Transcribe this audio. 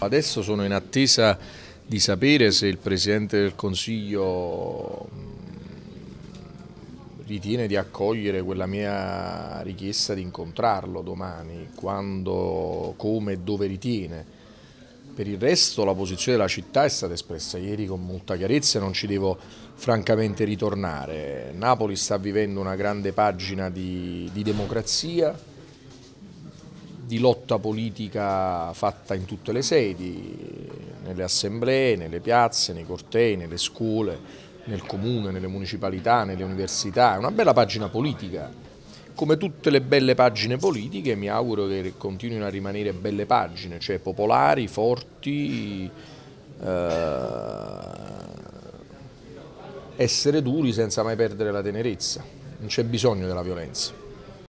Adesso sono in attesa di sapere se il Presidente del Consiglio mm, ritiene di accogliere quella mia richiesta di incontrarlo domani, quando, come e dove ritiene. Per il resto la posizione della città è stata espressa ieri con molta chiarezza e non ci devo francamente ritornare. Napoli sta vivendo una grande pagina di, di democrazia, di lotta politica fatta in tutte le sedi, nelle assemblee, nelle piazze, nei cortei, nelle scuole, nel comune, nelle municipalità, nelle università, è una bella pagina politica. Come tutte le belle pagine politiche mi auguro che continuino a rimanere belle pagine, cioè popolari, forti, eh, essere duri senza mai perdere la tenerezza, non c'è bisogno della violenza.